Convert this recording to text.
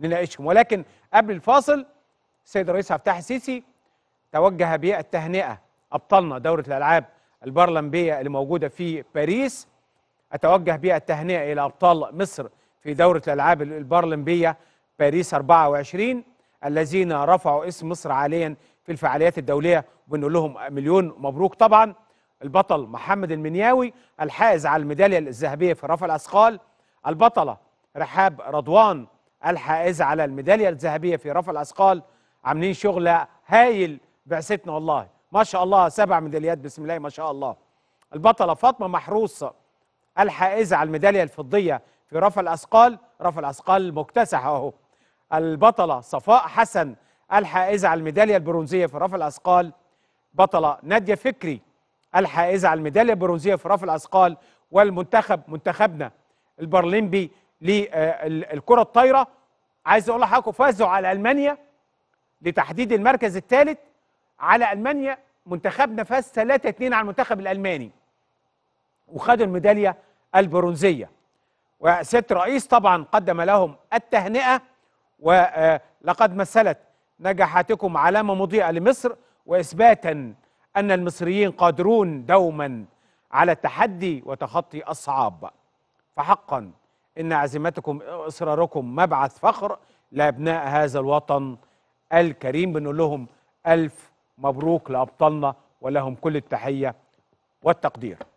نناقشهم ولكن قبل الفاصل السيد الرئيس عفتاح السيسي توجه بالتهنئه ابطالنا دوره الالعاب البرلمبيه اللي موجوده في باريس اتوجه بالتهنئه الى ابطال مصر في دوره الالعاب البرلمبيه باريس 24 الذين رفعوا اسم مصر عاليا في الفعاليات الدوليه وبنقول لهم مليون مبروك طبعا البطل محمد المنياوي الحائز على الميداليه الذهبيه في رفع الاثقال البطله رحاب رضوان الحائزه على الميداليه الذهبيه في رفع الاثقال عاملين شغل هايل بعثتنا والله ما شاء الله سبع ميداليات بسم الله ما شاء الله البطله فاطمه محروس الحائزه على الميداليه الفضيه في رفع الاثقال رفع الاثقال مكتسح اهو البطله صفاء حسن الحائزه على الميداليه البرونزيه في رفع الاثقال بطله ناديه فكري الحائزه على الميداليه البرونزيه في رفع الاثقال والمنتخب منتخبنا البرلمبي للكرة آه، الطايرة عايز أقول لحضراتكم فازوا على ألمانيا لتحديد المركز الثالث على ألمانيا منتخبنا فاز 3-2 على المنتخب الألماني وخدوا الميدالية البرونزية وست رئيس طبعا قدم لهم التهنئة ولقد آه، مثلت نجاحاتكم علامة مضيئة لمصر وإثباتا أن المصريين قادرون دوما على التحدي وتخطي الصعاب فحقا إن عزيمتكم إصراركم مبعث فخر لأبناء هذا الوطن الكريم بنقول لهم ألف مبروك لأبطالنا ولهم كل التحية والتقدير